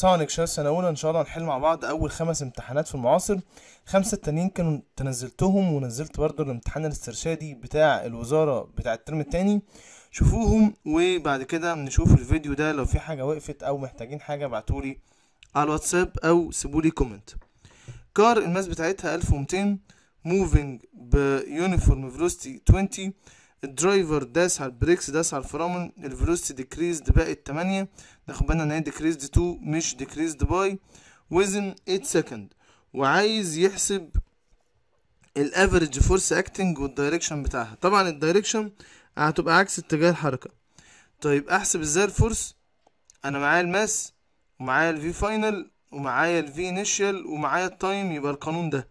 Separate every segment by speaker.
Speaker 1: سونيك شهر سنة ان شاء الله هنحل مع بعض اول خمس امتحانات في المعاصر خمسة التانيين كانوا تنزلتهم ونزلت برضو الامتحان الاسترشادي بتاع الوزارة بتاع الترم التاني شوفوهم وبعد كده نشوف الفيديو ده لو في حاجة وقفت او محتاجين حاجة ابعتولي على الواتساب او سيبولي كومنت كار الماس بتاعتها 1200 موفينج بيونيفورم فيلوسيتي 20 الدرايفر داس على البريكس داس على الفرامل الفيلوسيتي ديكريزد بقت 8 ناخد بالنا ان هي ديكريزد 2 مش ديكريزد باي وزن 8 سكند وعايز يحسب الافريج فورس اكتنج والدايركشن بتاعها طبعا الدايركشن هتبقى عكس اتجاه الحركه طيب احسب ازاي الفورس انا معايا الماس ومعايا الفي فاينل ومعايا الفي انيشال ومعايا التايم يبقى القانون ده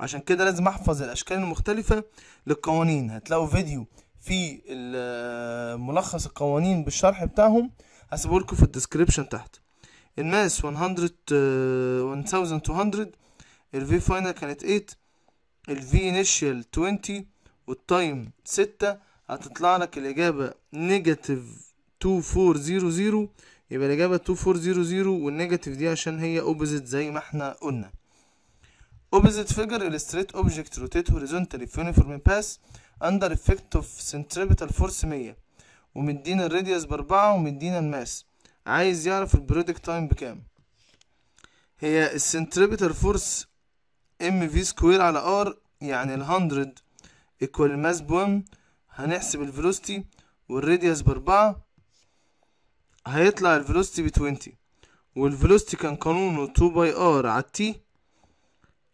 Speaker 1: عشان كده لازم احفظ الاشكال المختلفه للقوانين هتلاقوا فيديو في ملخص القوانين بالشرح بتاعهم هسيبه لكم في الديسكريبشن تحت الماس 100 1200 الفي فاينل كانت 8 الفي انيشال 20 والتايم 6 هتطلع لك الاجابه نيجاتيف 2400 يبقى الاجابه 2400 والنيجاتيف دي عشان هي اوبوزيت زي ما احنا قلنا اوبوزيت فيجر الستريت اوبجكت روتيت هوريزونتالي في يونيفورم باس اندر افكت اوف سنتريبيتال فورس مية ومدينا الراديوس باربعة ومدينا الماس عايز يعرف البرودكت تايم بكام هي السنتريبيتال فورس ام في سكوير على ار يعني الهندرد ايكوال الماس بوم هنحسب الفيلوستي والراديوس باربعة هيطلع الفيلوستي 20 والفيلوستي كان قانونه 2 باي ار على تي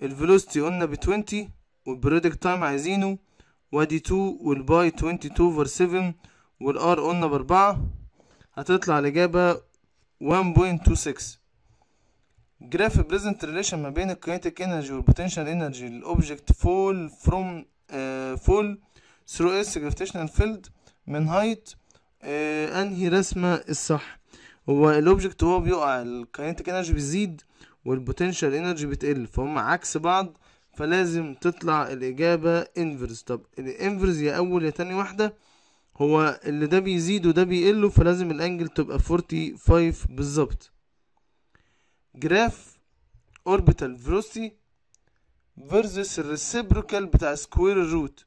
Speaker 1: الفيلوستي قلنا 20 والبرودكت تايم عايزينه وادي 2 والباي 22 فور 7 والار قلنا باربعة هتطلع الإجابة 1.26 جراف بريزنت ريليشن ما بين الكينيتيك انرجي والبوتنشال انرجي للأوبجكت فول فروم فول ثرو اس جرافيتيشنال فيلد من هايت آه uh, انهي رسمة الصح هو الاوبجكت وهو بيقع الكينيتيك انرجي بتزيد والبوتنشال انرجي بتقل فهم عكس بعض فلازم تطلع الإجابة انفرز طب الانفرز يا أول يا تاني واحدة هو اللي ده بيزيد وده بيقله فلازم الانجل تبقى 45 بالظبط جراف اوربيتال فيلوسيتي فيرسس الريسيبروكال بتاع سكوير الروت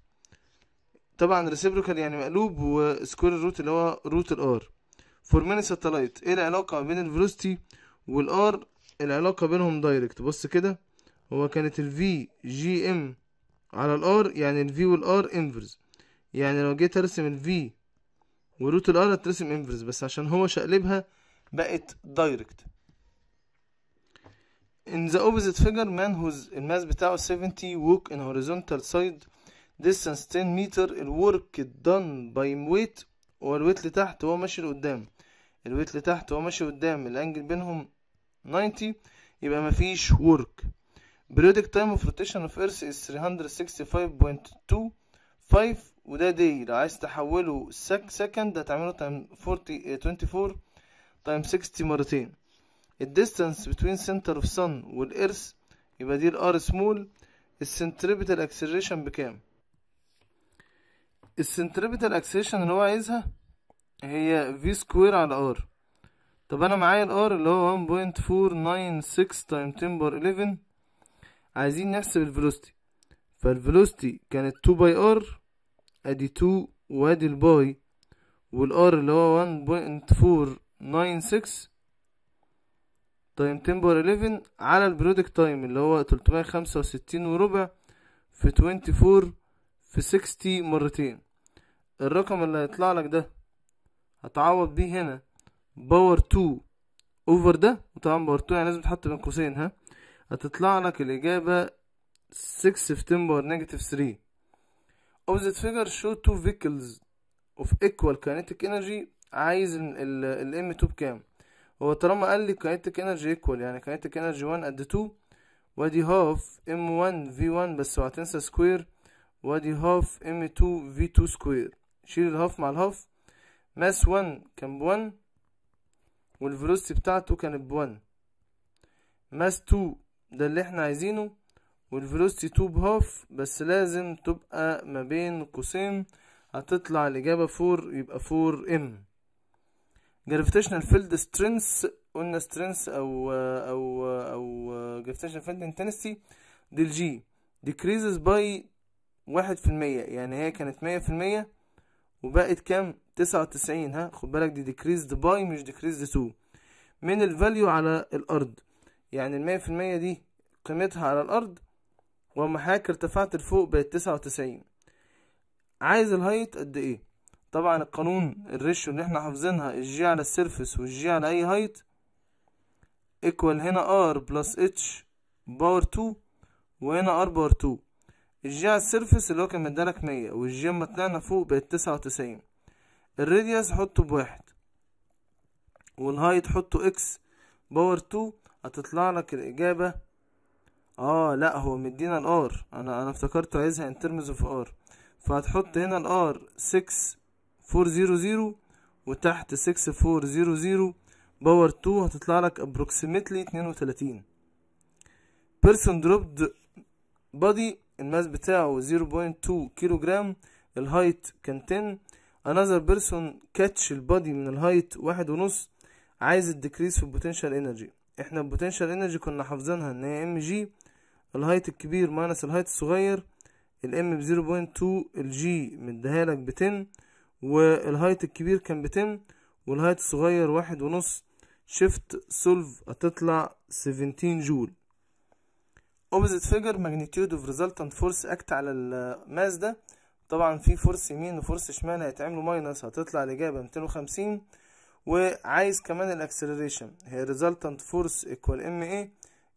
Speaker 1: طبعا ريسيبروكال يعني مقلوب وسكوير الروت اللي هو روت الار مين ساتلايت ايه العلاقه بين الفيلوسيتي والار العلاقه بينهم دايركت بص كده هو كانت الفي جي ام على الار يعني الفي والار انفرز يعني لو جيت ارسم الفي وروت الار هترسم انفرز بس عشان هو شقلبها بقت دايركت in the opposite figure man whose mass بتاعه 70 walk in horizontal side distance 10 meter work done by weight هو الويت لتحت وهو ماشي لقدام الويت لتحت وهو ماشي قدام الانجل بينهم 90 يبقى مفيش work بريودك تايم اوف روتيشن اوف ايرث از 365.25 وده دي لو عايز تحوله سك سكند هتعمله تايم 24 تايم 60 مرتين الديستانس بتوين سنتر اوف سن والارث يبقى دي الار سمول السنتريبيتال اكسلريشن بكام السنتريبيتال اكسلريشن اللي هو عايزها هي في سكوير على ار طب انا معايا الار اللي هو 1.496 تايم 10 بار 11 عايزين نحسب الفلوستي فالفلوستي كانت 2 باي ار ادي 2 وادي الباي والار اللي هو 1.496 تايم 10 باور 11 على البرودكت تايم اللي هو 365 وربع في 24 في 60 مرتين الرقم اللي هيطلع لك ده هتعوض بيه هنا باور 2 اوفر ده وطبعا باور 2 يعني لازم تحط بين قوسين ها هتطلع لك الإجابة 6 في temporal negative 3 opposite فيجر شو تو فيكلز of ايكوال كينيتيك انرجي عايز الام 2 بكام هو طالما قال لي كينيتيك انرجي ايكوال يعني كينيتيك انرجي 1 قد 2 وادي هاف ام 1 في 1 بس اوعى تنسى سكوير وادي هاف ام 2 في 2 سكوير شيل الهاف مع الهاف ماس 1 كان ب 1 والفيلوسيتي بتاعته كانت ب 1 ماس 2 ده اللي احنا عايزينه والفيلوسيتي توب هاف بس لازم تبقى ما بين قوسين هتطلع الإجابة 4 يبقى 4 ام جرافيتيشنال فيلد سترينث قلنا سترينث أو أو أو جرافيتيشنال فيلد انتنسي دي الجي decreases باي واحد في المية يعني هي كانت مية في المية وبقت كام تسعة وتسعين ها خد بالك دي decreased باي مش decreased تو من الفاليو على الأرض يعني المية في المية دي قيمتها على الأرض ومحاك ارتفعت لفوق بقت تسعة وتسعين عايز الهايت قد ايه طبعا القانون الريشيو اللي احنا حافظينها الجي على السيرفس والجي على اي هايت ايكوال هنا ار بلس اتش باور تو وهنا ار باور تو الجي على السيرفس اللي هو كان مدالك مية والجي اما طلعنا فوق بقت تسعة وتسعين الريديوس حطه بواحد والهايت حطه اكس باور تو هتطلع لك الاجابه اه لا هو مدينا الار انا انا افتكرت عايزها ان ترمز اوف ار فهتحط هنا الار 6400 وتحت 6400 باور 2 هتطلع لك ابروكسيميتلي 32 بيرسون دروبد بادي الماس بتاعه 0.2 كيلو جرام الهايت كان 10 انذر بيرسون كاتش البادي من الهايت واحد ونص عايز الديكريس في البوتنشال انرجي احنا البوتنشال انرجي كنا حافظينها ان هي ام جي الهايت الكبير ماينس الهايت الصغير الام 0.2 الجي مديها لك مديهالك 10 والهايت الكبير كان 10 والهايت الصغير واحد ونص شيفت سولف هتطلع 17 جول اوبزيت فيجر ماجنتيود اوف ريزلتنت فورس اكت على الماس ده طبعا في فورس يمين وفورس شمال هيتعملوا ماينس هتطلع الاجابه 250 وعايز كمان الاكسلريشن هي resultant force equal m a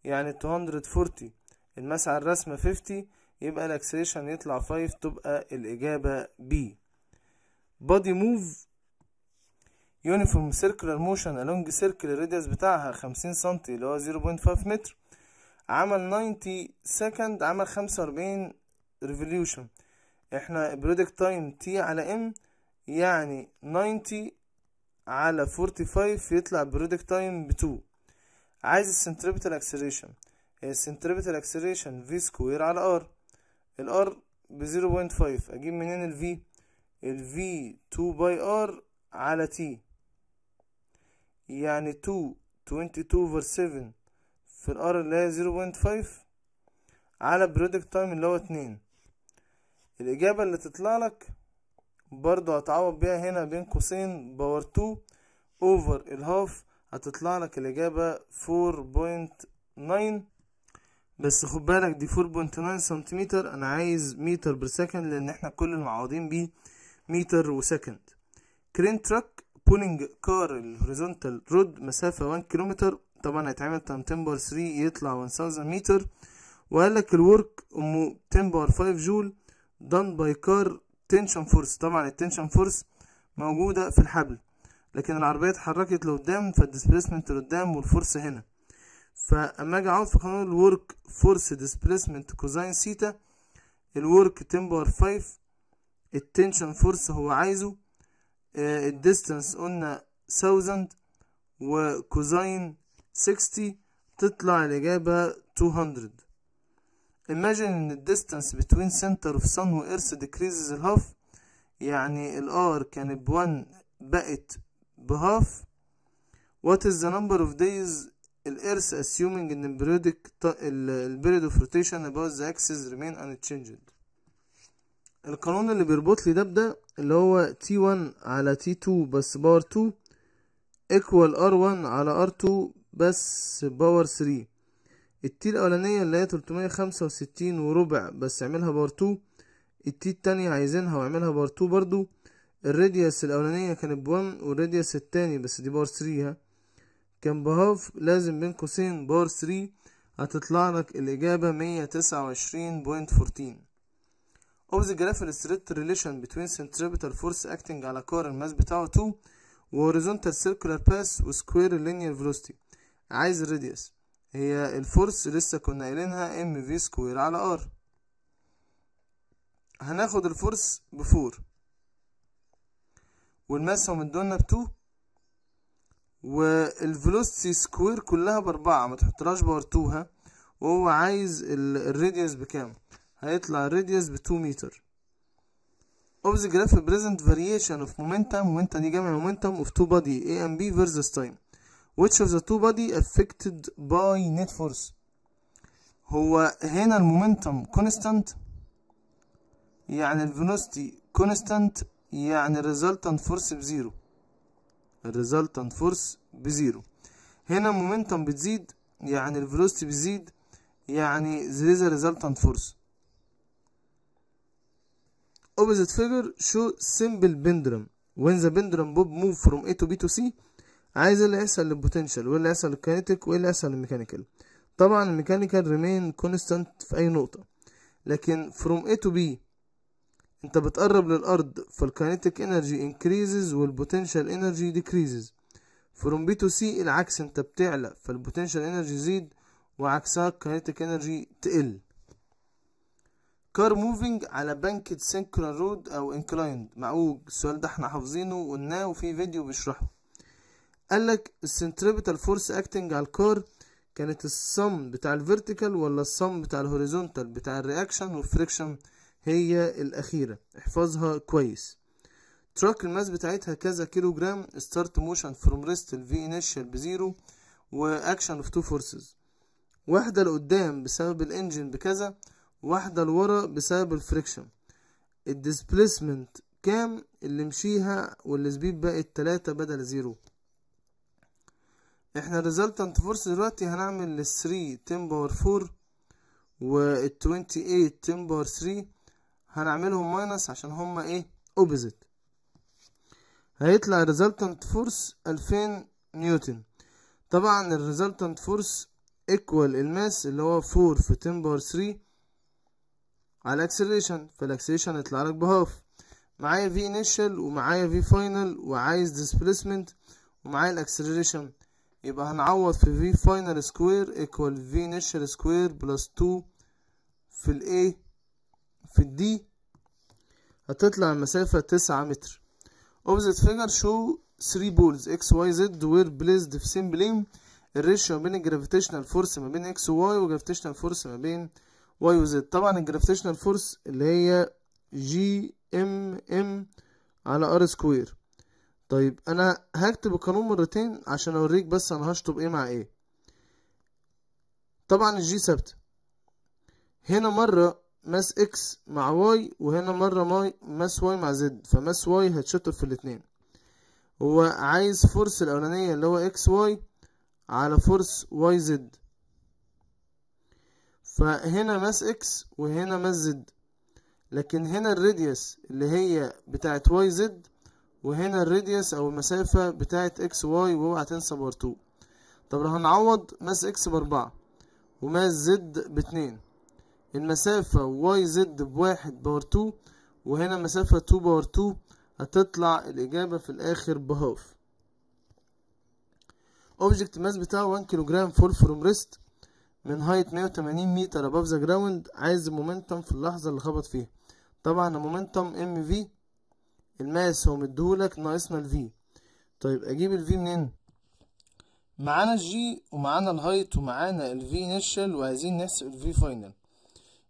Speaker 1: يعني 240 المسعى على الرسمة 50 يبقى الاكسلريشن يطلع 5 تبقى الإجابة B body move uniform circular motion along circle الراديوس بتاعها 50 سم اللي هو 0.5 متر عمل 90 سكند عمل 45 ريفوليوشن احنا برودكت تايم تي على ام يعني 90 على 45 يطلع برودكت تايم ب 2 عايز السنتريبتال اكسلريشن السنتريبتال اكسلريشن في سكوير على ار الار ب 0.5 اجيب منين الفي الفي 2 باي ار على تي يعني 2 22 over 7 في الار اللي هي 0.5 على برودكت تايم اللي هو 2 الاجابه اللي تطلع لك برضو هتعوض بيها هنا بين قوسين باور 2 اوفر الهاف هتطلع لك الاجابة 4.9 بس خد بالك دي 4.9 سنتيمتر انا عايز متر بير سكند لان احنا كل المعوضين بيه متر وسكند كرين تراك بولينج كار الهوريزونتال رود مسافة 1 كيلومتر طبعا هيتعمل تم 10 باور 3 يطلع 1000 متر وقال لك الورك امه 10 باور 5 جول done by car التنشن فورس طبعا التنشن فورس موجودة في الحبل لكن العربية اتحركت لقدام فالديسبيسمنت لقدام والفورس هنا فأما أجي أعوض في قانون الورك فورس ديسبيسمنت كوزاين سيتا الورك تن باور فايف التنشن فورس هو عايزه آه الديستانس قلنا ثاوزند وكوزاين سكستي تطلع الإجابة تو هندرد imagine the distance between center of sun و earth decreases half يعني ال r كانت 1 بقت half what is the number of days ال earth assuming ان ال period of rotation about the axis remain unchanged القانون اللي بيربط لي ده بده اللي هو T1 على T2 بس باور 2 equal R1 على R2 بس باور 3 التي الأولانية اللي هي تلتمية خمسة وستين وربع بس اعملها بار تو التي التانية عايزينها واعملها بار تو برضو الراديوس الأولانية كانت بوان والراديوس التاني بس دي بار ثري ها كان بهاف لازم بين قوسين بار ثري هتطلع لك الإجابة مية تسعة وعشرين بوينت فورتين أو ذا جراف الستريت ريليشن بتوين سنتريبيتال فورس أكتنج على كور الماس بتاعه تو وهوريزونتال سيركولار باس وسكوير لينير فيلوستي عايز الراديوس هي الفورس لسه كنا قايلينها ام في سكوير على ار هناخد الفورس بفور والماس هم ادونا بتو والفلوسيتي سكوير كلها باربعة ما تحطلهاش باور تو ها وهو عايز الريديوس بكام هيطلع الريديوس بتو متر اوبز جراف بريزنت فاريشن اوف مومنتم momentum دي جمع مومنتم اوف تو بادي اي ام بي فيرسس تايم which of the two body affected by net force هو هنا المومنتم كونستانت يعني الفيلوسيتي كونستانت يعني الريزلتنت فورس بزيرو الريزلتنت فورس بزيرو هنا المومنتم بتزيد يعني الفيلوسيتي بتزيد يعني there is a resultant force opposite figure show simple pendulum when the pendulum bob move from A to B to C عايز ايه اللي هيحصل للبوتنشال وايه اللي هيحصل للكينيتيك وايه اللي هيحصل للميكانيكال طبعا الميكانيكال ريمين كونستانت في اي نقطه لكن فروم اي تو بي انت بتقرب للارض فالكينيتيك انرجي انكريزز والبوتنشال انرجي ديكريزز فروم بي تو سي العكس انت بتعلى فالبوتنشال انرجي يزيد وعكسها الكينيتيك انرجي تقل كار موفينج على بنكة سينكرون رود او انكلايند معوج السؤال ده احنا حافظينه وقلناه وفي فيديو بيشرحه قال لك السنتريبيتال فورس اكتنج على الكور كانت الصم بتاع الفيرتيكال ولا الصم بتاع الهوريزونتال بتاع الرياكشن والفريكشن هي الأخيرة احفظها كويس تراك الماس بتاعتها كذا كيلو جرام ستارت موشن فروم ريست الفي انيشال بزيرو واكشن اوف تو فورسز واحدة لقدام بسبب الانجن بكذا واحدة لورا بسبب الفريكشن الديسبليسمنت كام اللي مشيها والسبيد بقت تلاتة بدل زيرو احنا ريزلتنت فورس دلوقتي هنعمل ال 3 10 باور 4 وال 28 10 باور 3 هنعملهم ماينس عشان هما ايه اوبوزيت هيطلع ريزلتنت فورس 2000 نيوتن طبعا الريزلتنت فورس ايكوال الماس اللي هو 4 في 10 باور 3 على الاكسلريشن فالاكسلريشن يطلع لك بهاف معايا في انيشال ومعايا في فاينل وعايز ديسبيسمنت ومعايا الاكسلريشن يبقى هنعوض في في فاينل سكوير ايكوال في نشر سكوير بلس 2 في الاي في الدي هتطلع المسافة تسعة متر اوبزيت فيجر شو ثري بولز اكس واي زد وير بليزد في سيم بليم الريشيو ما بين الجرافيتيشنال فورس ما بين اكس و والجرافيتيشنال فورس ما بين واي وزد طبعا الجرافيتيشنال فورس اللي هي جي ام ام على ار سكوير طيب انا هكتب القانون مرتين عشان اوريك بس انا هشطب ايه مع ايه طبعا الجي ثابتة هنا مرة ماس اكس مع واي وهنا مرة ماي ماس واي مع زد فماس واي هتشطب في الاتنين هو عايز فورس الاولانية اللي هو اكس واي على فورس واي زد فهنا ماس اكس وهنا ماس زد لكن هنا الراديوس اللي هي بتاعت واي زد وهنا الراديوس او المسافة بتاعت اكس واي واوعى تنسى بار 2 طب لو هنعوض ماس اكس باربعة وماس زد باتنين المسافة واي زد بواحد باور 2 وهنا مسافة 2 باور 2 هتطلع الإجابة في الآخر بهاف اوبجكت ماس بتاعه 1 كيلو جرام فول فروم ريست من هايت 180 متر اباف ذا جراوند عايز مومنتم في اللحظة اللي خبط فيها طبعا مومنتم ام في الماس هو مديهولك ناقصنا الفي طيب اجيب الفي منين معانا الجي ومعانا الهايت ومعانا الفي نيشال وعايزين نحسب الفي فاينل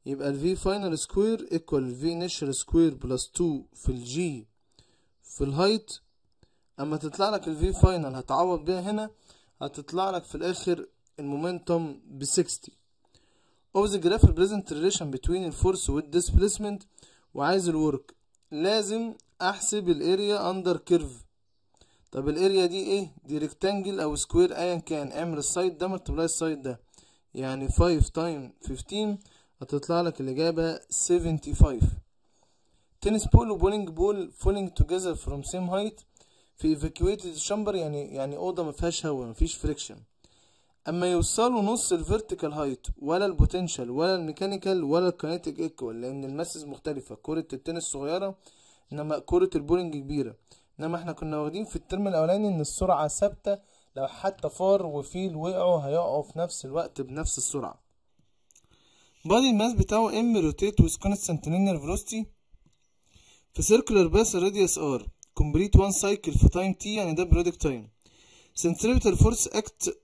Speaker 1: يبقى الفي فاينل سكوير ايكوال الفي نيشال سكوير بلس 2 في الجي في الهايت اما تطلع لك الفي فاينل هتعوض بيها هنا هتطلع لك في الاخر المومنتوم ب 60 اوف ذا جراف represent relation بتوين الفورس والديسبليسمنت وعايز الورك لازم احسب الاريا اندر كيرف طب الاريا دي ايه دي ريكتانجل او سكوير ايا كان اعمل السايد ده ملتبلاي السايد ده يعني 5 تايم 15 هتطلع لك الاجابه 75 تنس بول وبولينج بول فولينج توجذر فروم سيم هايت في ايفاكويتد شامبر يعني يعني اوضه ما فيهاش هوا ما فيش فريكشن اما يوصلوا نص الفيرتيكال هايت ولا البوتنشال ولا الميكانيكال ولا الكينيتيك ايكوال لان الماسز مختلفه كره التنس صغيره انما كرة البولينج كبيرة انما احنا كنا واخدين في الترم الاولاني ان السرعة ثابتة لو حتى فار وفيل وقعوا هيقعوا في نفس الوقت بنفس السرعة بادي الماس بتاعه ام روتيت ويز كونستانت لينير فيلوستي في سيركلر باس راديوس ار كومبليت وان سايكل في تايم تي يعني ده برودكت تايم سنتريبتال فورس اكت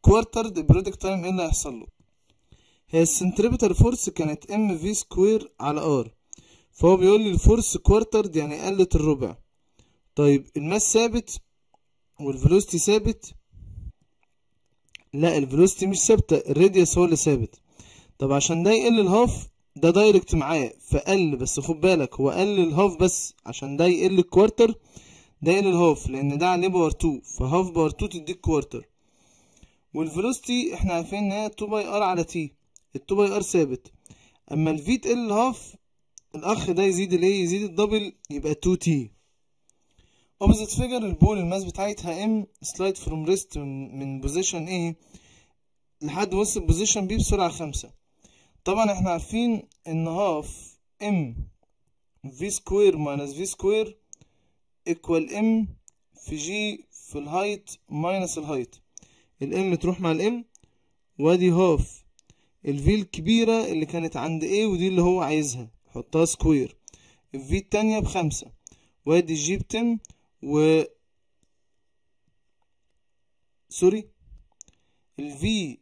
Speaker 1: كوارتر برودكت تايم ايه اللي هيحصل له هي السنتريبتال فورس كانت ام في سكوير على ار فهو بيقول لي الفورس كوارتر يعني قلت الربع طيب الماس ثابت والفلوستي ثابت لا الفلوستي مش ثابتة الراديوس هو اللي ثابت طب عشان ده يقل الهاف ده دايركت معايا فقل بس خد بالك هو قل الهاف بس عشان ده يقل الكوارتر ده يقل الهاف لان ده عليه باور 2 فهاف باور 2 تديك كوارتر والفلوستي احنا عارفين ان هي 2 باي ار على تي ال 2 باي ار ثابت اما الفي تقل الهاف الاخ ده يزيد الايه يزيد الدبل يبقى 2 تي اوبزيت فيجر البول الماس بتاعتها ام سلايد فروم ريست من بوزيشن ايه لحد وصل بوزيشن بي بسرعه خمسة طبعا احنا عارفين ان هاف ام في سكوير ماينس في سكوير ايكوال ام في جي في الهايت ماينس الهايت الام تروح مع الام وادي هاف الفي الكبيرة اللي كانت عند ايه ودي اللي هو عايزها حطها سكوير الفي التانية بخمسة وادي جي بتن و سوري الفي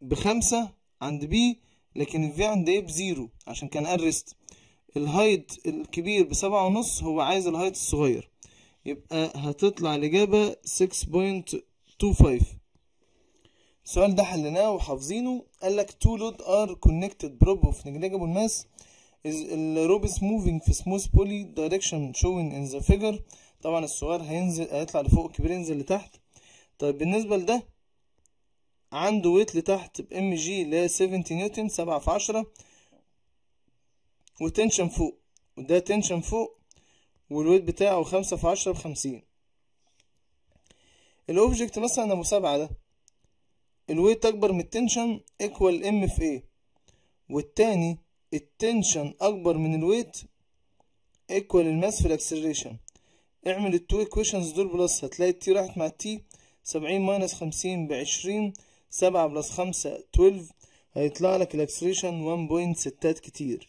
Speaker 1: بخمسة عند بي لكن الفي عند ايه بزيرو عشان كان ارست الهايت الكبير بسبعة ونص هو عايز الهايت الصغير يبقى هتطلع الإجابة 6.25 السؤال ده حلناه وحافظينه قالك two load are connected probe of negligible mass is rope is moving في smooth poly direction showing in the figure طبعا الصغير هينزل هيطلع لفوق الكبير ينزل لتحت طيب بالنسبة لده عنده ويت لتحت بام جي اللي هي 70 نيوتن سبعة في عشرة وتنشن فوق وده تنشن فوق والويت بتاعه خمسة في عشرة بخمسين الاوبجكت مثلا ابو سبعة ده الويت اكبر من التنشن ايكوال ام في ايه والتاني التنشن اكبر من الويت ايكوال الماس في الاكسلريشن اعمل التو ايكويشنز دول بلس هتلاقي التي راحت مع التي سبعين ماينس خمسين بعشرين سبعة بلس خمسة تويلف هيطلع لك الاكسلريشن وان بوينت ستات كتير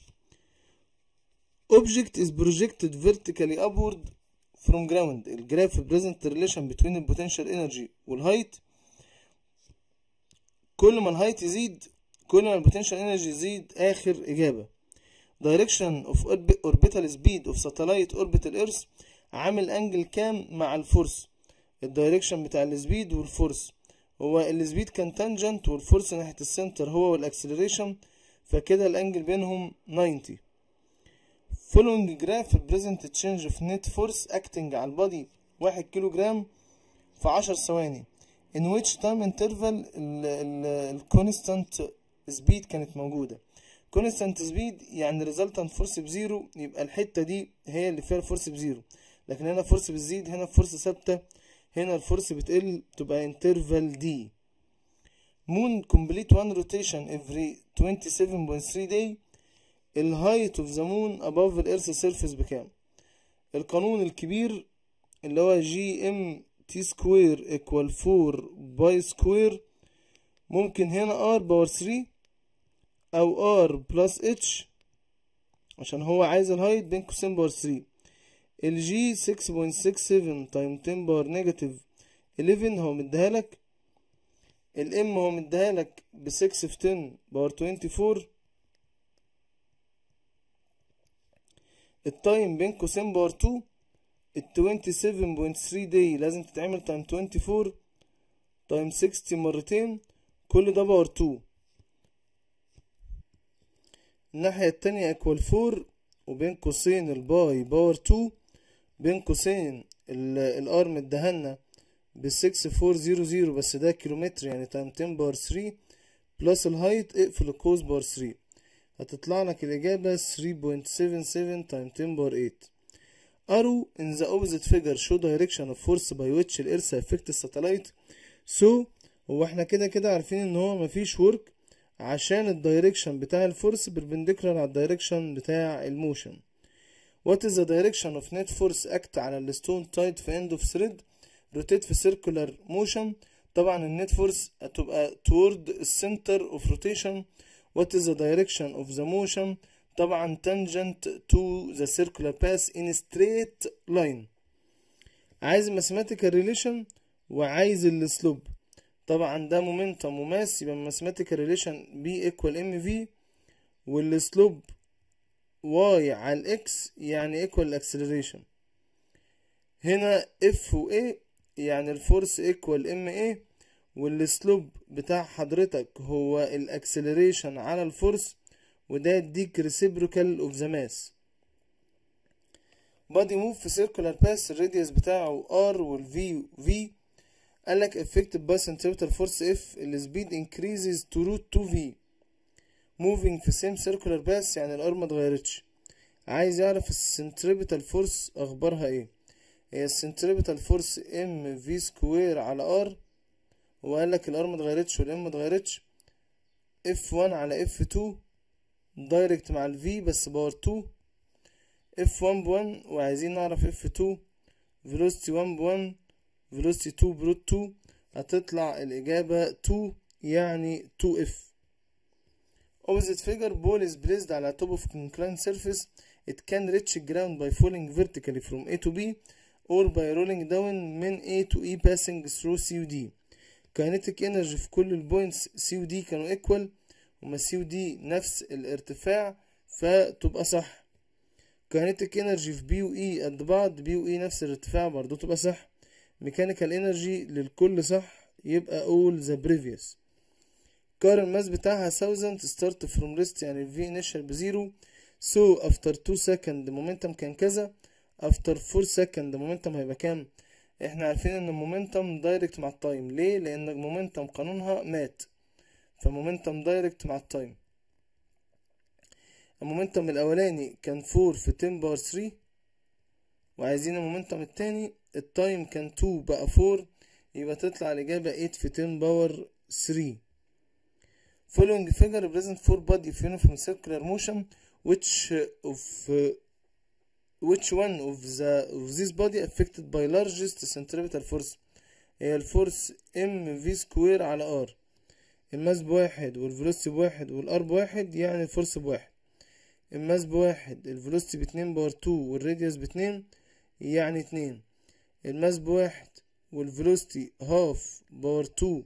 Speaker 1: object is projected vertically upward from ground الجراف present relation between البوتنشال انرجي والهايت كل ما الهايت يزيد كل ما البوتنشال انرجي يزيد اخر اجابه دايركشن اوف اوربيتال سبيد اوف ساتلايت اوربت الارث عامل انجل كام مع الفورس الدايركشن بتاع السبيد والفورس هو السبيد كان تانجنت والفورس ناحيه السنتر هو والاكسلريشن فكده الانجل بينهم 90 following جراف present تشينج اوف نت فورس اكتنج على البادي 1 كيلو جرام في 10 ثواني ان ويتش تايم انترفال الكونستانت سبيد كانت موجودة كونستانت سبيد يعني ريزلتنت فورس بزيرو يبقى الحتة دي هي اللي فيها الفورس بزيرو لكن هنا الفورس بتزيد هنا الفورس ثابتة هنا الفورس بتقل تبقى انترفال دي مون كومبليت وان روتيشن افري 27.3 داي الهايت اوف ذا مون اباف الارث سيرفيس بكام القانون الكبير اللي هو جي ام تي سكوير ايكوال 4 باي سكوير ممكن هنا ار باور 3 او ار بلس اتش عشان هو عايز الهايت بين قوسين بار 3 الجي 6.67 تايم 10 بار نيجاتيف 11 هو مديها لك الام هو مديها لك ب 6 في 10 بار 24 التايم بين قوسين بار 2 ال 27.3 دي لازم تتعمل تايم 24 تايم 60 مرتين كل ده بار 2 الناحية التانية ايكوال فور وبين قوسين الباي باور تو بين قوسين الار ادهالنا بالسكس فور زيرو زيرو بس ده كيلومتر يعني تايم تن باور ثري بلس الهايت اقفل القوس باور ثري هتطلع لك الإجابة ثري بوينت سيفن سيفن تايم تن باور ايت أرو إن ذا أوبزيت فيجر شو دايركشن أوف فورس باي ويتش الإرث أفكت الستلايت سو هو احنا كده كده عارفين ان هو مفيش ورك عشان الدايركشن بتاع الفورس بربنديكولار على الدايركشن بتاع الموشن What is the direction of net force act على الستون tied في end of thread rotate في circular motion طبعا النت فورس هتبقى toward center of rotation What is the direction of the motion طبعا tangent to the circular path in straight line عايز mathematical relation وعايز السلوب طبعا ده مومنتم وماس يبقى ماثماتيك ريليشن بي ايكوال ام في والسلوب واي على الاكس يعني ايكوال الاكسلريشن هنا اف و اي يعني الفورس ايكوال ام اي والسلوب بتاع حضرتك هو الاكسلريشن على الفورس وده يديك ريسيبروكال اوف ذا ماس بادي موف في سيركولار باس الراديوس بتاعه ار والفي في قال لك effective by centripetal force if السبيد increases to root 2v moving في same circular path يعني الار ما اتغيرتش عايز يعرف centripetal فورس اخبارها ايه هي السنتريبيتال فورس ام في سكوير على ار وقال لك الار ما اتغيرتش والام ما اتغيرتش اف 1 على اف 2 دايركت مع الفي بس باور 2 اف 1 ب 1 وعايزين نعرف اف 2 velocity 1 ب 1 velocity 2 بروت 2 هتطلع الإجابة 2 يعني 2F opposite figure ball is placed على top of inclined surface it can reach ground by falling vertically from A to B or by rolling down من A to E passing through C و D kinetic energy في كل البوينتس C و D كانوا equal وما C و D نفس الارتفاع فتبقى صح kinetic energy في B و E قد بعض B و E نفس الارتفاع برضو تبقى صح ميكانيكال انرجي للكل صح يبقى اول ذا بريفيوس كار الماس بتاعها 1000 ستارت فروم ريست يعني في انيشال بزيرو سو افتر 2 سكند مومنتم كان كذا افتر 4 سكند مومنتم هيبقى كام احنا عارفين ان المومنتم دايركت مع التايم ليه لان المومنتم قانونها مات فمومنتم دايركت مع التايم المومنتم الاولاني كان 4 في 10 باور 3 وعايزين المومنتم الثاني التايم كان 2 بقى 4 يبقى تطلع الإجابة 8 في 10 باور 3 following figure represent 4 body of uniform circular motion which of uh, which one of the of this body affected by largest centripetal force هي الفورس m v سكوير على r الماس بواحد والفلوسيتي بواحد والار بواحد يعني الفورس بواحد الماس بواحد الفلوسيتي باتنين باور تو والراديوس باتنين يعني اتنين الماس بواحد والفلوستي هاف باور تو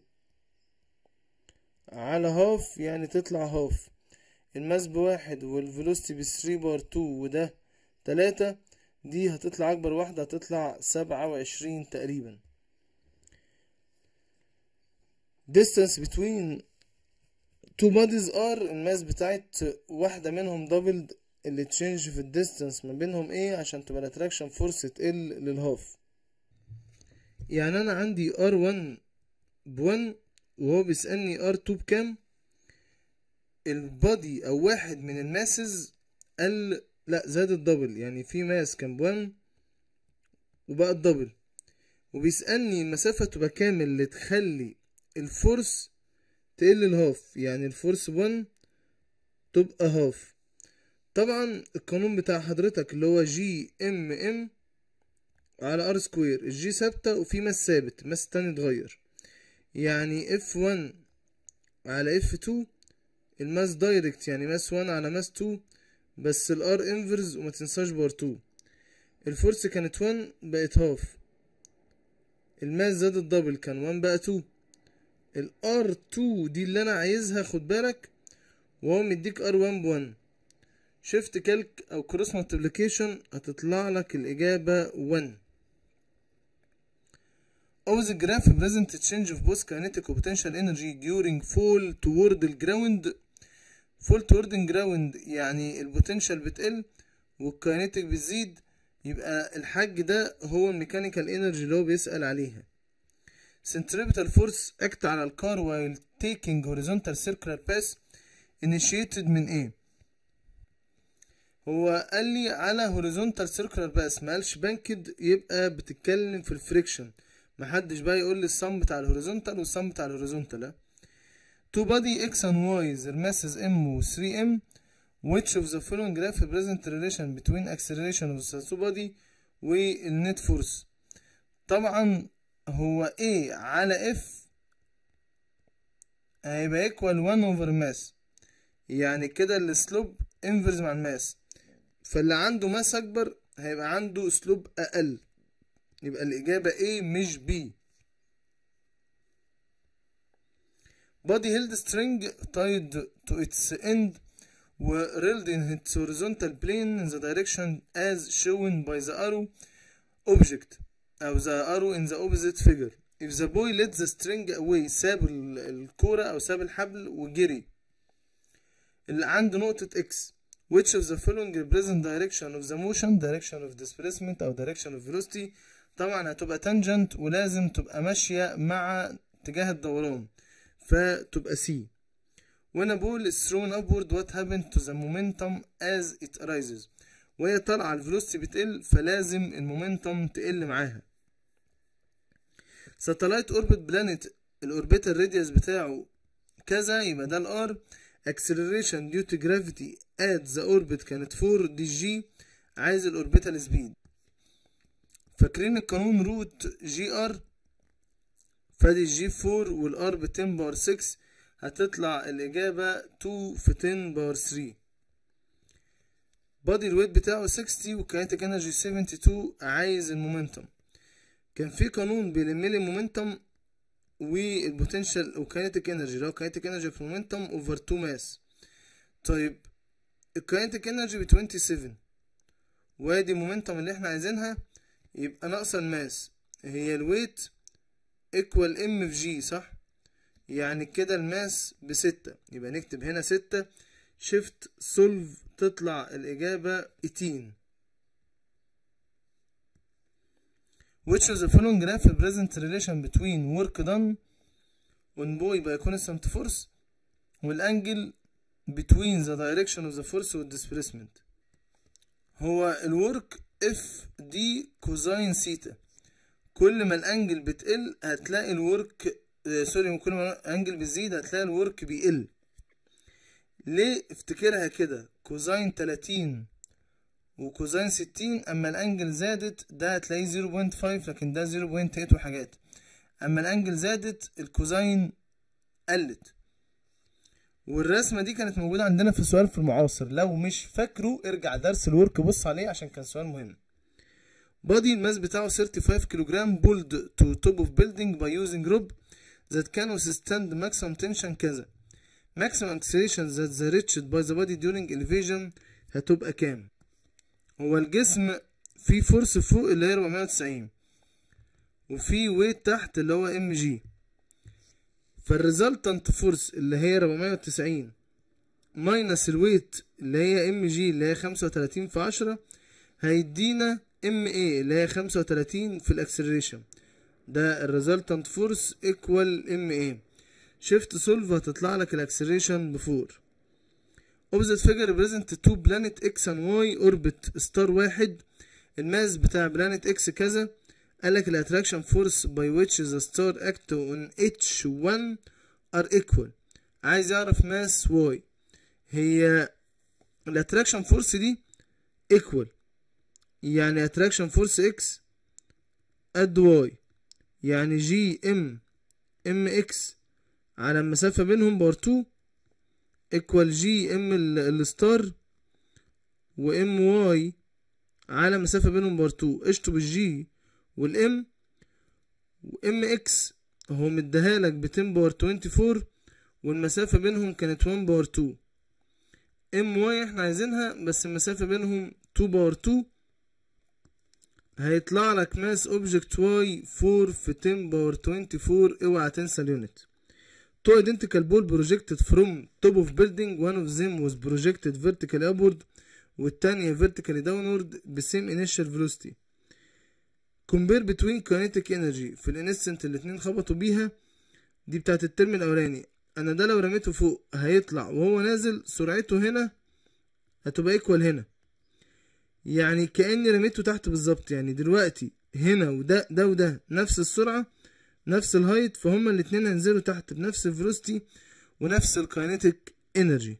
Speaker 1: على هاف يعني تطلع هاف الماس بواحد والفلوستي بثري باور تو وده تلاتة دي هتطلع أكبر واحدة هتطلع سبعة وعشرين تقريبا distance between two bodies are الماس بتاعت واحدة منهم doubled اللي تشينج في الديستانس ما بينهم ايه عشان تبقى الاتراكشن فورس تقل للهاف يعني انا عندي ار 1 ب1 وهو بيسالني ار r2 بكام البادي او واحد من الماسز قال لا زاد الدبل يعني في ماس كان ب1 وبقى الدبل وبيسألني المسافة تبقى كام اللي تخلي الفورس تقل الهاف يعني الفورس ب 1 تبقى هاف طبعا القانون بتاع حضرتك اللي هو جي ام ام على ار سكوير الجي ثابتة وفي ماس ثابت ماس تاني اتغير يعني اف 1 على اف 2 الماس دايركت يعني ماس 1 على ماس 2 بس الار انفرز وما تنساش بار 2 الفورس كانت 1 بقت هاف الماس زاد الدبل كان 1 بقى 2 الار 2 دي اللي انا عايزها خد بالك وهو مديك ار 1 ب 1 شيفت كالك او كروس مالتيبليكيشن هتطلع لك الاجابه 1 of the graph present change of both kinetic and potential energy during fall toward the ground fall toward the ground يعني potential بتقل kinetic بتزيد يبقى الحاج ده هو الميكانيكال energy اللي هو بيسأل عليها centripetal force act على الكار while taking horizontal circular path initiated من ايه هو قال لي على horizontal circular path ما قالش بانكد يبقى بتتكلم في friction محدش بقى يقول لي السم بتاع الهوريزونتال والسم بتاع الهوريزونتال تو بادي اكس and واي their ماسز ام و 3 ام which of the following graph present relation between acceleration of the two body والنت فورس طبعا هو ايه على اف هيبقى ايكوال 1 اوفر ماس يعني كده السلوب انفرز مع الماس فاللي عنده ماس أكبر هيبقى عنده سلوب أقل يبقى الإجابة A مش B body held string tied to its end وrailed in its horizontal plane in the direction as shown by the arrow object أو the arrow in the opposite figure if the boy let the string away ساب الكورة أو ساب الحبل وجري اللي عنده نقطة X which of the following represent direction of the motion direction of displacement أو direction of velocity طبعا هتبقى تانجنت ولازم تبقى ماشية مع اتجاه الدوران فتبقى سي وانا بقول ball is thrown upward what ذا to the momentum as it وهي طالعة الفلوسي بتقل فلازم المومنتم تقل معاها ساتلايت اوربت بلانيت الاوربيتال الراديوس بتاعه كذا يبقى ده الار acceleration due to gravity at the orbit كانت 4 دي جي عايز الاوربيتال سبيد فاكرين القانون روت جي ار فادي جي فور والار بتن باور سكس هتطلع الإجابة تو في تن باور ثري بادي الويت بتاعه 60 والكاينتيك انرجي 72 عايز المومنتم كان في قانون بيلملي المومنتم والبوتنشال وكاينتيك انرجي لو كاينتيك انرجي في مومنتم اوفر 2 ماس طيب الكاينتيك انرجي ب 27 وادي المومنتم اللي احنا عايزينها يبقى ناقصة الماس هي الويت ايكوال ام في جي صح يعني كده الماس بستة يبقى نكتب هنا ستة شيفت سولف تطلع الإجابة 18 which is the following graph present relation between work done on boy by constant force والانجل between the direction of the force والdisplacement هو الورك اف دي كوزاين سيتا كل ما الانجل بتقل هتلاقي الورك آه، سوري كل ما الانجل بتزيد هتلاقي الورك بيقل ليه افتكرها كده كوزاين تلاتين وكوزاين ستين اما الانجل زادت ده هتلاقيه زيرو بوينت لكن ده زيرو بوينت وحاجات اما الانجل زادت الكوزاين قلت والرسمه دي كانت موجوده عندنا في سؤال في المعاصر لو مش فاكره ارجع درس الورك بص عليه عشان كان سؤال مهم بادي الماس بتاعه 35 جرام بولد تو توب اوف بيلدينج باي يوزنج روب ذات كان سيستند ماكسيمم تنشن كذا ماكسيمم اكسليشن ذات ذا ريتشد باي ذا بادي ديورنج الفيجن هتبقى كام هو الجسم فيه فورس فوق اللي هي 490 وفي ويت تحت اللي هو ام جي فالريزلتنت فورس اللي هي 490 ماينس الويت اللي هي ام جي اللي هي 35 في 10 هيدينا ام اي اللي هي 35 في الاكسلريشن ده الريزلتنت فورس ايكوال ام اي شيفت سولف هتطلع لك الاكسلريشن ب 4 اوبزيت فيجر بريزنت تو بلانيت اكس اند واي اوربت ستار واحد الماس بتاع بلانيت اكس كذا قال لك الاتراكشن فورس باي ويتش ذا ستار اكت اون اتش 1 ار ايكوال عايز اعرف ماس واي هي الاتراكشن فورس دي ايكوال يعني اتراكشن فورس اكس اد واي يعني جي ام ام اكس على المسافة بينهم بار 2 ايكوال جي ام الستار وام واي على المسافة بينهم بار 2 قشطه بالجي والام وام اكس هو لك ب 10 باور 24 والمسافة بينهم كانت 1 باور 2 ام واي احنا عايزينها بس المسافة بينهم 2 باور 2 هيطلع لك ماس اوبجكت واي 4 في 10 باور 24 اوعى تنسى اليونت تو ايدنتيكال بول بروجكتد فروم توب اوف بيلدينج وان اوف ذيم واز بروجكتد فيرتيكال ابورد والتانية vertically داونورد بسيم انيشال فيلوستي كومبير بتوين kinetic انرجي في الانستنت الاتنين خبطوا بيها دي بتاعت الترم الاولاني انا ده لو رميته فوق هيطلع وهو نازل سرعته هنا هتبقى ايكوال هنا يعني كاني رميته تحت بالظبط يعني دلوقتي هنا وده ده وده نفس السرعه نفس الهايت فهما الاتنين هينزلوا تحت بنفس الفيروستي ونفس الكاينتيك انرجي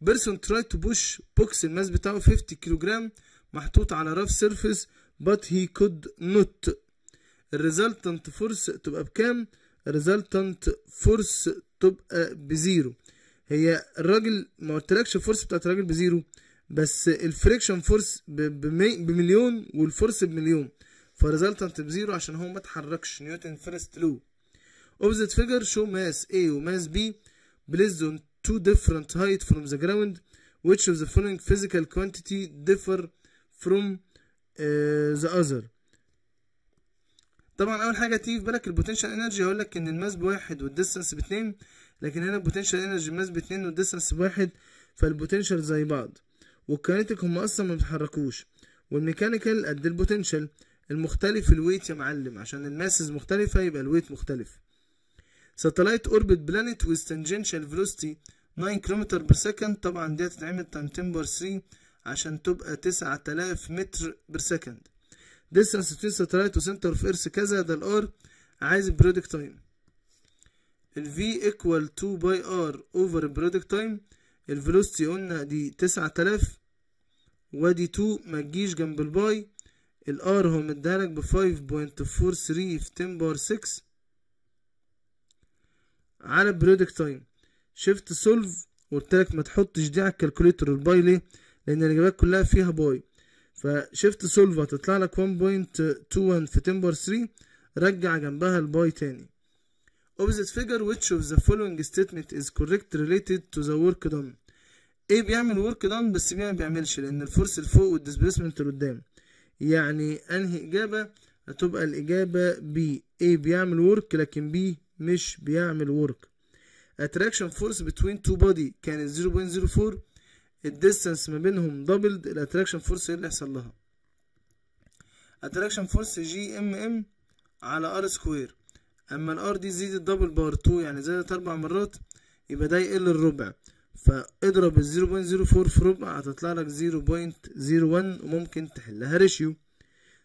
Speaker 1: بيرسون تراي تو بوش بوكس الماس بتاعه 50 كيلوغرام محطوط على رف سيرفيس but he could not resultant force تبقى بكام resultant force تبقى بزيرو هي الراجل ما قلتلكش الفورس بتاعت الراجل بزيرو بس الفريكشن فورس بمليون والفورس بمليون فريزلتنت بزيرو عشان هو ما اتحركش نيوتن فيرست لو اوبزيت فيجر شو ماس اي وماس بي بليز اون two different هايت from the ground which of the following physical كوانتيتي differ from ذا آه، اذر طبعا اول حاجه تيجي في بالك البوتنشال انرجي هقول لك ان الماس بواحد والديستانس باتنين لكن هنا البوتنشال انرجي الماس باتنين والديستانس بواحد فالبوتنشال زي بعض والكينيتيك هم اصلا ما بيتحركوش والميكانيكال قد البوتنشال المختلف الويت يا معلم عشان الماسز مختلفه يبقى الويت مختلف ساتلايت اوربت بلانيت ويستنجنشال tangential velocity 9 كيلومتر بير سكند طبعا دي هتتعمل تايم 10 بار 3 عشان تبقى تسعة تلاف متر بير سكند distance between satellite و center of earth كذا ده الار عايز periodic تايم ال v equal 2 by r over periodic time الفيلوسيتي قلنا دي تسعة تلاف ودي تو ما تجيش جنب الباي r هو مديهالك ب 5.43 في 10 بار 6 على periodic time شفت سولف قلتلك لك ما تحطش دي على الكالكوليتر الباي ليه لان الاجابات كلها فيها باي فشيفت سولفر تطلع لك 1.21 في 10 بار 3 رجع جنبها الباي تاني opposite figure which of the following statement is correct related to the work done ايه بيعمل work done بس ما بيعملش لأن الفورس لفوق والديسبيسمنت لقدام يعني أنهي إجابة هتبقى الإجابة بي ايه بيعمل work لكن بي مش بيعمل work attraction force between two body كانت 0.04 الديستانس ما بينهم دبلد الاتراكشن فورس ايه اللي يحصل لها اتراكشن فورس جي ام ام على ار سكوير اما الار دي زيدت دبل باور 2 يعني زادت اربع مرات يبقى ده يقل الربع فاضرب ال 0.04 في ربع هتطلع لك 0.01 وممكن تحلها ريشيو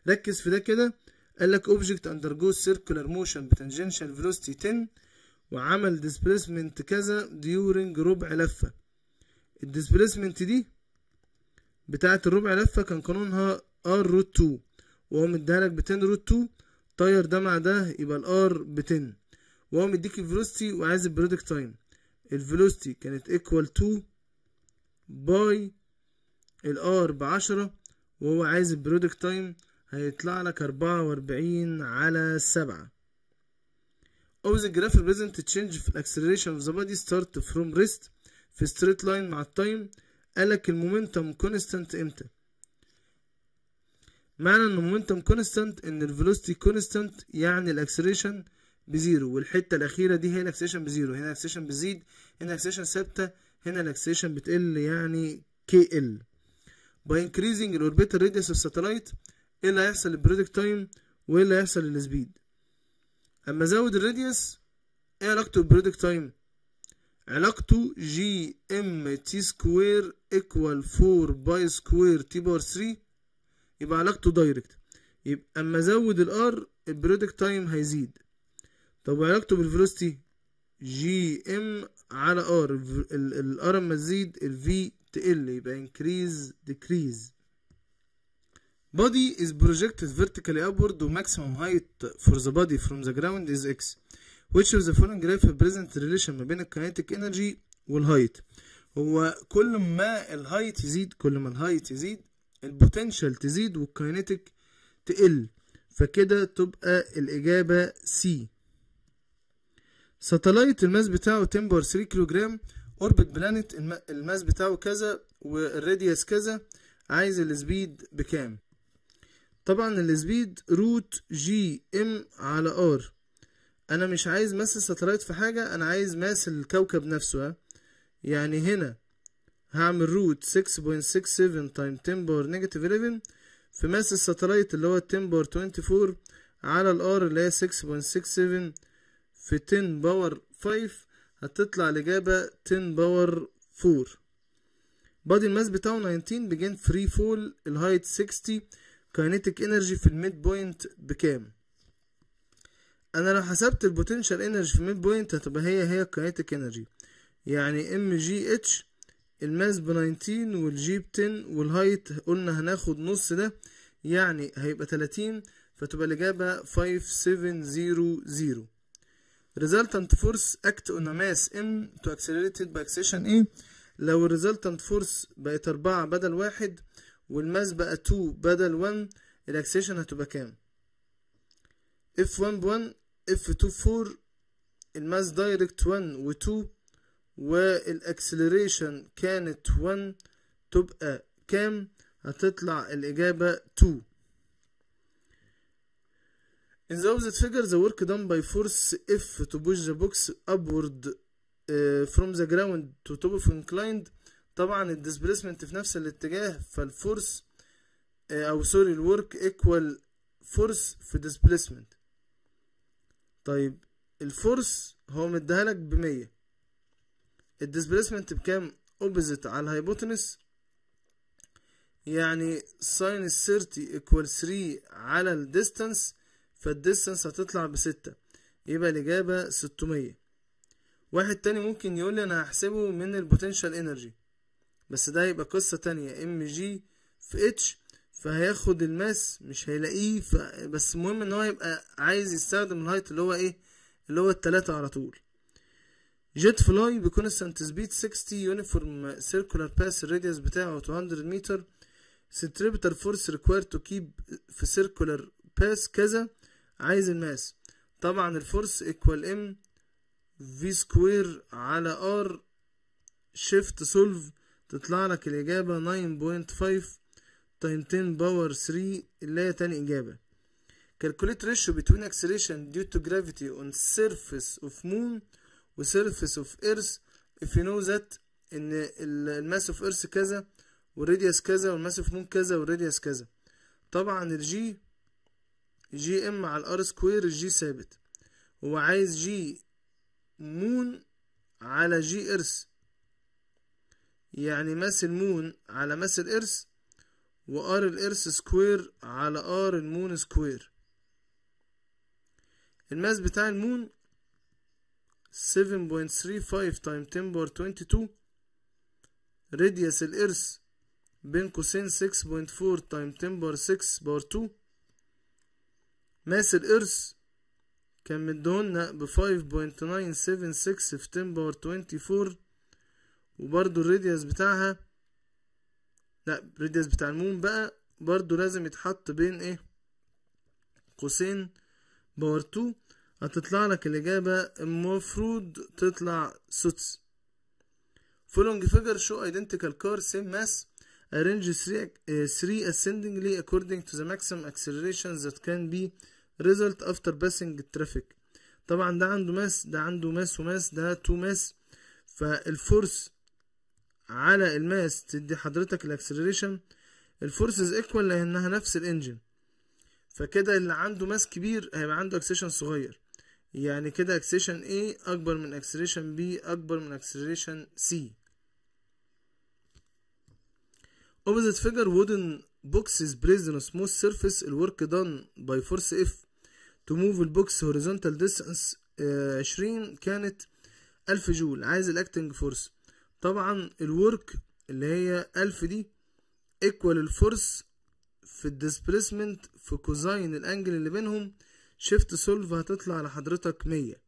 Speaker 1: ركز في ده كده قال لك اوبجكت اندرجوز سيركولار موشن بتنجنشال فيلوستي 10 وعمل displacement كذا ديورنج ربع لفه الديسبيسمنت دي بتاعت الربع لفة كان قانونها ار روت 2 وهو مديها لك ب 10 روت 2 طير ده مع ده يبقى الار ب 10 وهو مديك velocity وعايز البرودكت تايم velocity كانت ايكوال 2 باي الار ب 10 وهو عايز البرودكت تايم هيطلع لك أربعة وأربعين على سبعة Of the graph represent change في acceleration اوف ذا body start from rest في ستريت لاين مع التايم قالك المومنتم كونستانت امتى معنى ان المومنتم كونستانت ان الفيلوسيتي كونستانت يعني الاكسلريشن بزيرو والحته الاخيره دي هي الاكسلريشن بزيرو هنا الاكسلريشن بيزيد هنا الاكسلريشن ثابته هنا الاكسلريشن بتقل يعني كي ال باي انكريزنج الاوربيتال راديوس اوف ساتلايت ايه اللي هيحصل للبريدكت تايم وايه اللي هيحصل للسبيد اما ازود الراديوس ايه علاقته بالبريدكت تايم علاقته جي ام تي سكوير ايكوال 4 باي سكوير تي بار 3 يبقى علاقته دايركت يبقى اما ازود الار البرودكت تايم هيزيد طب علاقته بالفيلوسيتي جي ام على ار الار اما تزيد الفي تقل يبقى increase decrease body is projected vertically upward maximum height for the body from the ground is x which is the following graph present relation ما بين الكاينتيك انرجي والهايت هو كل ما الهايت يزيد كل ما الهايت يزيد البوتنشال تزيد kinetic تقل فكده تبقى الإجابة سي ساتلايت الماس بتاعه 10 بار 3 كيلو جرام اوربت بلانت الماس بتاعه كذا والراديوس كذا عايز السبيد بكام طبعا السبيد روت جي ام على ار انا مش عايز ماس الساتلايت في حاجة انا عايز ماس الكوكب نفسه يعني هنا هعمل روت 6.67 تايم 10 باور نيجاتيف 11 في ماس الساتلايت اللي هو 10 باور 24 على الار اللي هي 6.67 في 10 باور 5 هتطلع الإجابة 10 باور 4 بادي الماس بتاعه 19 بيجين فري فول الهايت 60 كاينتيك انرجي في الميد بوينت بكام انا لو حسبت البوتنشال انرجي في ميد بوينت هتبقى هي هي الكينيتيك انرجي يعني ام جي اتش الماس ب 19 والجي ب 10 والهايت قلنا هناخد نص ده يعني هيبقى 30 فتبقى الإجابة 5700 resultant force act on a mass m to accelerate it by acceleration a لو الريزلتنت فورس بقت 4 بدل 1 والماس بقى 2 بدل 1 الاكسيشن هتبقى كام؟ F1 ب 1 F24 الماس دايركت 1 و 2 والاكسلريشن كانت 1 تبقى كام هتطلع الاجابة 2 In the opposite figure the work done by force F to push the box upward uh, from the ground to top of inclined طبعا الديسبليسمنت في نفس الاتجاه فالفورس uh, او سوري الورك ايكوال فورس في ديسبليسمنت طيب الفورس هو مديها لك ب 100 الديسبيسمنت بكام اوبوزيت على الهايبوتنس يعني ساين الثيرتي ايكوال 3 على الديستانس فالديستانس هتطلع ب 6 يبقى الإجابة 600 واحد تاني ممكن يقول لي أنا هحسبه من البوتنشال انرجي بس ده يبقى قصة تانية ام جي في اتش فهياخد الماس مش هيلاقيه ف... بس المهم ان هو يبقى عايز يستخدم الهايت اللي هو ايه اللي هو التلاتة على طول جيت فلاي بكونستانت سبيد 60 يونيفورم سيركولار باس الراديوس بتاعه 200 متر سنتريبتر فورس ريكوير تو كيب في سيركولار باس كذا عايز الماس طبعا الفورس ايكوال ام في سكوير على ار شيفت سولف تطلع لك الإجابة 9.5 تايم 10 باور 3 اللي هي تاني إجابة كالكوليت ratio بتوين اكسليشن ديو تو جرافيتي اون سيرفيس اوف مون وسيرفيس اوف ايرث اف يو نو ذات ان الماس اوف ايرث كذا والراديوس كذا والماس اوف مون كذا والراديوس كذا طبعا الجي جي ام على الار سكوير الجي ثابت هو عايز جي مون على جي ايرث يعني ماس المون على ماس الارث وار الارث سكوير على ار المون سكوير الماس بتاع المون 7.35 تايم 10 بار 22 راديوس الارث بين قوسين 6.4 تايم 10 بار 6 بار 2 ماس الارث كان مدهولنا ب 5.976 في 10 بار 24 وبرضه الراديوس بتاعها لا radius بتاع المون بقى برضو لازم يتحط بين ايه قوسين باور تو هتطلع لك الاجابه المفروض تطلع سوتس فولونج فيجر شو ايدنتيكال كار سيم ماس ارينج 3 اسيندنجلي اكوردنج تو ذا ماكسيم اكسلريشن ذات كان بي ريزلت افتر باسنج الترافيك طبعا ده عنده ماس ده عنده ماس وماس ده تو ماس فالفورس على الماس تدي حضرتك الاكسلريشن الفورسز ايكوال لانها نفس الانجن فكده اللي عنده ماس كبير هيبقى عنده اكسلريشن صغير يعني كده اكسلريشن A اكبر من اكسلريشن B اكبر من اكسلريشن C opposite figure wooden boxes placed on a smooth surface الورك done by force F to move البوكس horizontal distance 20 uh, كانت 1000 جول عايز الاكتنج فورس طبعا الورك اللي هي ألف دي ايكوال الفورس في الديسبليسمنت في كوزاين الانجل اللي بينهم شيفت سولف هتطلع لحضرتك مية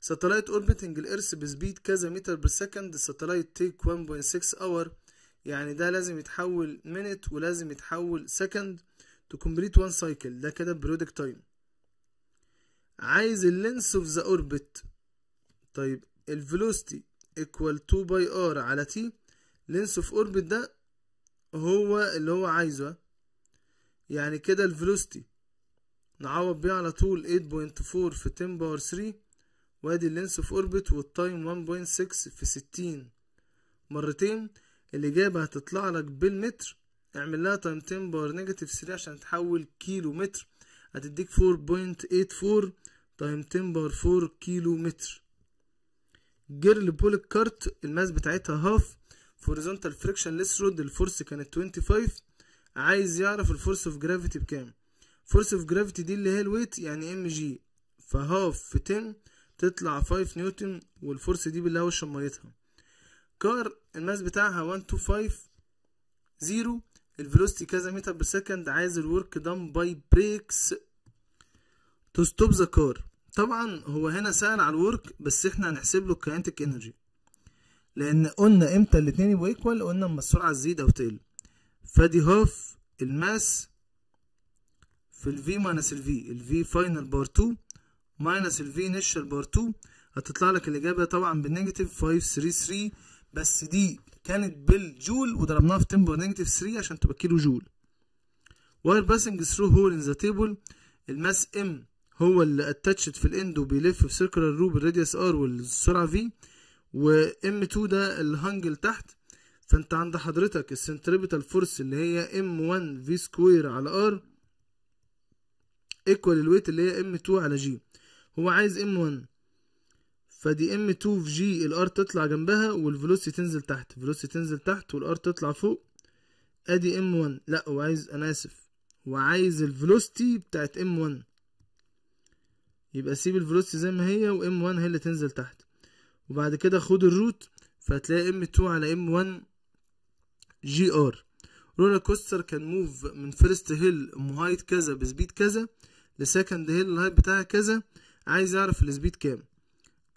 Speaker 1: ساتلايت اوربتنج الارث بسبيد كذا متر بالسكند الساتلايت تيك 1.6 اور يعني ده لازم يتحول منت ولازم يتحول سكند تو كومبليت وان سايكل ده كده برودكت تايم عايز اللينس اوف ذا اوربت طيب الفيلوستي equal 2 باي ار على تي لينس اوف اوربت ده هو اللي هو عايزه يعني كده الفيلوسيتي نعوض بيه على طول 8.4 في 10 باور 3 وادي اللينس اوف اوربت والتايم 1.6 في 60 مرتين الاجابه هتطلع لك بالمتر اعمل لها تايم 10 باور نيجاتيف 3 عشان تحول كيلو متر هتديك 4.84 تايم 10 باور 4 كيلو متر جيرل بولك كارت الماس بتاعتها هاف في هوريزونتال فريكشن ليس رود الفورس كانت 25 عايز يعرف الفورس اوف جرافيتي بكام فورس اوف جرافيتي دي اللي هي الويت يعني ام جي فهاف في 10 تطلع 5 نيوتن والفورس دي هو شميتها كار الماس بتاعها 125 زيرو الفيلوستي كذا متر بالسكند عايز الورك دان باي بريكس تو ستوب ذا كار طبعا هو هنا سأل على الورك بس احنا هنحسب له الكاينتيك انرجي لان قلنا امتى الاتنين يبقوا ايكوال قلنا اما السرعه تزيد او تقل فدي هاف الماس في الفي ماينس الفي الفي فاينل بار 2 ماينس الفي انيشال بار 2 هتطلع لك الاجابه طبعا بالنيجاتيف 533 بس دي كانت بالجول وضربناها في تمبر نيجاتيف 3 عشان تبقى كيلو جول واير باسنج ثرو هول ان ذا تيبل الماس ام هو اللي اتاتشت في الاند وبيلف في سيركلر لوب الراديوس ار والسرعه في وام 2 ده الهانجل تحت فانت عند حضرتك السنتريبيتال فورس اللي هي ام 1 في سكوير على ار ايكوال الويت اللي هي ام 2 على جي هو عايز ام 1 فدي ام 2 في جي الار تطلع جنبها والفلوسي تنزل تحت الفيلوسيتي تنزل تحت والار تطلع فوق ادي ام 1 لا هو عايز انا اسف وعايز الفيلوسيتي بتاعت ام 1 يبقى سيب الفيلوسيتي زي ما هي وام 1 هي اللي تنزل تحت وبعد كده خد الروت فهتلاقي ام 2 على ام 1 جي ار رولر كوستر كان موف من فيرست هيل هايت كذا بسبيد كذا لسكند هيل الهايت بتاعها كذا عايز اعرف السبيد كام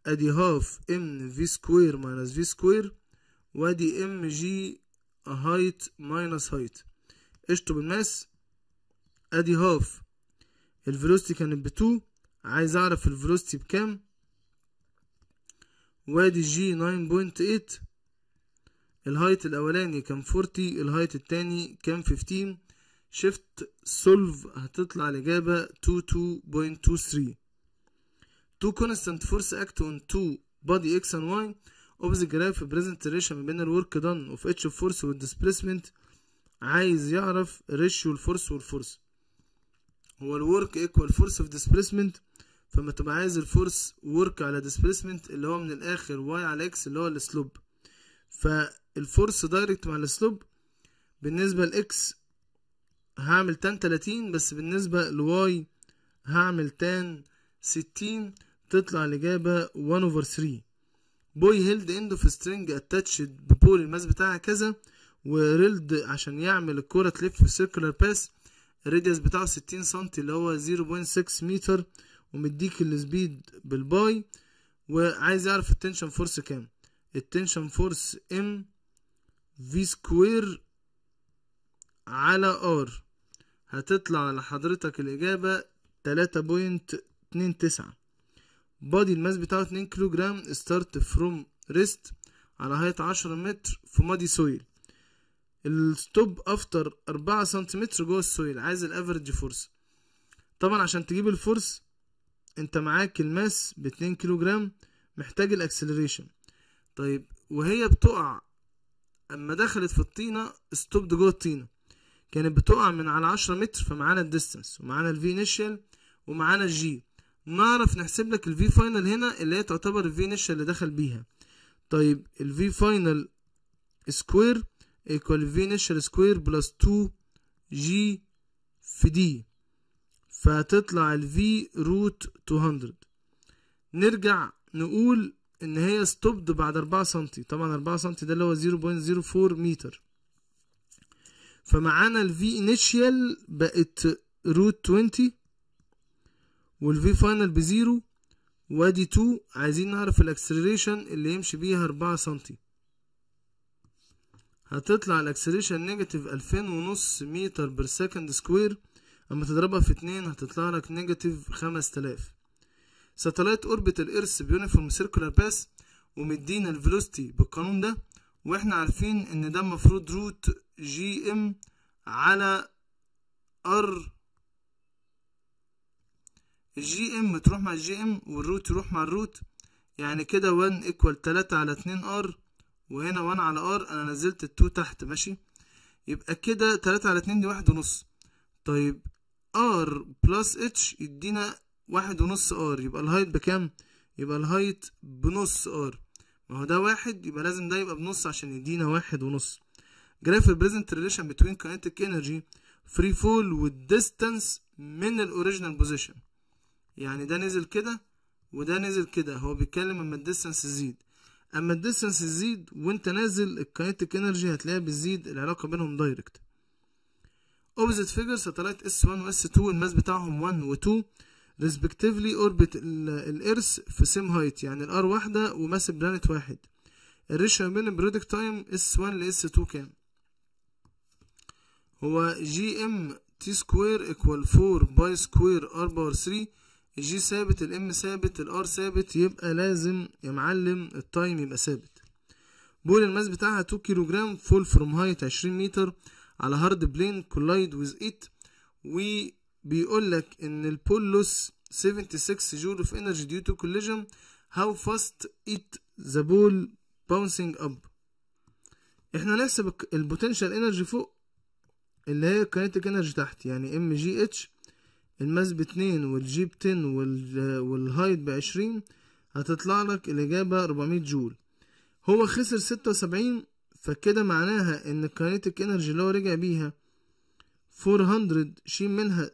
Speaker 1: ادي هاف ام في سكوير ماينس في سكوير وادي ام جي هايت ماينس هايت قشطه بالماس ادي هاف الفيلوستي كانت بتو عايز اعرف الفلوستي بكام وادي جي 9.8 الهايت الاولاني كان 40 الهايت التاني كان 15 شيفت سولف هتطلع الاجابه 22.23 تو constant force act on تو body x and y of the graph present relation ما بين الورك done of each force والدisplacement عايز يعرف ريشيو الفورس والفورس هو الورك equal force of displacement فما تبقى عايز الفورس ورك على ديسبيسمنت اللي هو من الاخر واي على اكس اللي هو السلوب فالفورس دايركت مع السلوب بالنسبة لاكس هعمل تان تلاتين بس بالنسبة لواي هعمل تان ستين تطلع الإجابة وان اوفر ثري بوي هيلد اند اوف سترينج اتاتشد ببول الماس بتاعها كذا وريلد عشان يعمل الكرة تلف في سيركلر باس الراديوس بتاعه ستين سنتي اللي هو زيرو بوينت سكس متر ومديك السبيد بالباي وعايز اعرف التنشن فورس كام التنشن فورس ام في سكوير على ار هتطلع لحضرتك الاجابه تلاتة بوينت اتنين تسعة بادي الماس بتاعه اتنين كيلو جرام ستارت فروم ريست على هيئة عشرة متر في مادي سويل الستوب افتر اربعة سنتيمتر جوه السويل عايز الافرج فورس طبعا عشان تجيب الفورس انت معاك الماس باتنين كيلو جرام محتاج الاكسلريشن طيب وهي بتقع اما دخلت في الطينة ستوبد جوه الطينة كانت بتقع من على عشرة متر فمعانا الديستنس ومعانا الفي انيشال ومعانا الجي نعرف نحسب لك الفي فاينل هنا اللي هي تعتبر الفي انيشال اللي دخل بيها طيب الفي فاينل سكوير ايكوال الفي انيشال سكوير بلس 2 جي في دي فهتطلع ال v root 200 نرجع نقول ان هي stopped بعد 4 سم طبعا 4 سم ده اللي هو 0.04 متر فمعانا ال v initial بقت root 20 وال v final بزيرو وادي 2 عايزين نعرف الاكسلريشن اللي يمشي بيها 4 سم هتطلع الاكسلريشن نيجاتيف 2000 ونص متر بير سكند سكوير لما تضربها في اتنين هتطلع لك نيجاتيف خمس تلاف ساتلايت اوربت الارث بيونيفورم سيركولار باس ومدينا الفيلوسيتي بالقانون ده واحنا عارفين ان ده المفروض روت جي ام على ار الجي ام تروح مع الجي ام والروت يروح مع الروت يعني كده 1 ايكوال 3 على 2 ار وهنا 1 على ار انا نزلت التو تحت ماشي يبقى كده 3 على 2 دي واحد ونص طيب ار بلس اتش يدينا واحد ونص ار يبقى الهايت بكام يبقى الهايت بنص ار ما هو ده واحد يبقى لازم ده يبقى بنص عشان يدينا واحد ونص جراف البريزنت ريليشن بتوين كاينتيك انرجي فري فول والديستانس من الاوريجينال بوزيشن يعني ده نزل كده وده نزل كده هو بيتكلم اما الديستانس يزيد اما الديستانس يزيد وانت نازل الكاينتيك انرجي هتلاقيها بتزيد العلاقه بينهم دايركت اوبزيت فيجر ساتلايت اس 1 واس 2 الماس بتاعهم 1 و 2 ريسبكتيفلي اوربت الارث في سيم هايت يعني الار واحده وماس بلانت واحد الريشيو بين برودكت تايم اس 1 لاس 2 كام هو جي ام تي سكوير ايكوال 4 باي سكوير ار باور 3 الجي ثابت الام ثابت الار ثابت يبقى لازم يا معلم التايم يبقى ثابت بول الماس بتاعها 2 كيلو جرام فول فروم هايت 20 متر على هارد بلين كولايد ويز ات وبيقول لك ان البولوس 76 جول اوف انرجي ديو تو كوليجن هاو فاست ات ذا بول باونسينج اب احنا نحسب البوتنشال انرجي فوق اللي هي الكينيتيك انرجي تحت يعني ام جي اتش الماس ب 2 والجي ب 10 والهايت ب 20 هتطلع لك الإجابة 400 جول هو خسر 76 فكده معناها ان الكينيتيك انرجي اللي هو رجع بيها 400 شيل منها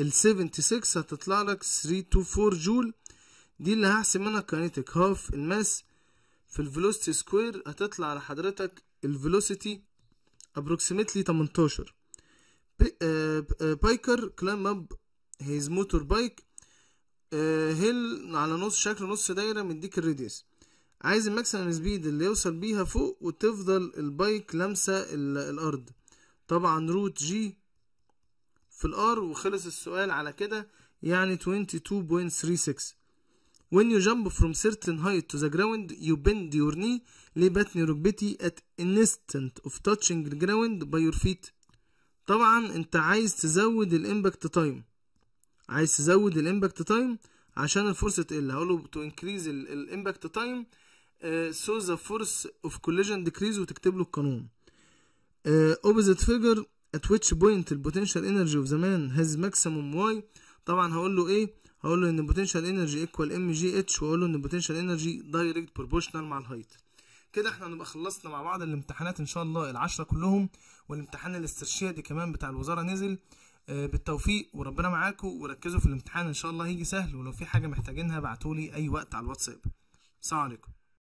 Speaker 1: ال 76 هتطلع لك 324 جول دي اللي هحسب منها الكينيتيك هاف الماس في الفيلوسيتي سكوير هتطلع على حضرتك الفيلوسيتي approximately 18 بايكر كلام اب هيز موتور بايك هيل على نص شكل نص دايره مديك الراديوس عايز الماكسيمم سبيد اللي يوصل بيها فوق وتفضل البايك لامسة الأرض طبعا روت جي في الار وخلص السؤال على كده يعني 22.36 When you jump from certain height to the ground you bend your knee لبتني ركبتي at an instant of touching the ground by your feet طبعا انت عايز تزود الامباكت تايم عايز تزود الامباكت تايم عشان الفرصة تقل هقوله to increase الامباكت تايم سو ذا فورس اوف كوليجن ديكريز وتكتب له القانون اوبزيت فيجر ات ويتش بوينت البوتنشال انرجي اوف ذا مان هاز ماكسيموم واي طبعا هقول له ايه هقول له ان البوتنشال انرجي ايكوال ام جي اتش واقول له ان البوتنشال انرجي دايركت بروبوشنال مع الهايت كده احنا هنبقى خلصنا مع بعض الامتحانات ان شاء الله العشرة كلهم والامتحان الاسترشادي كمان بتاع الوزارة نزل آه، بالتوفيق وربنا معاكم وركزوا في الامتحان ان شاء الله هيجي سهل ولو في حاجة محتاجينها بعتولي اي وقت على الواتساب السلام عليكم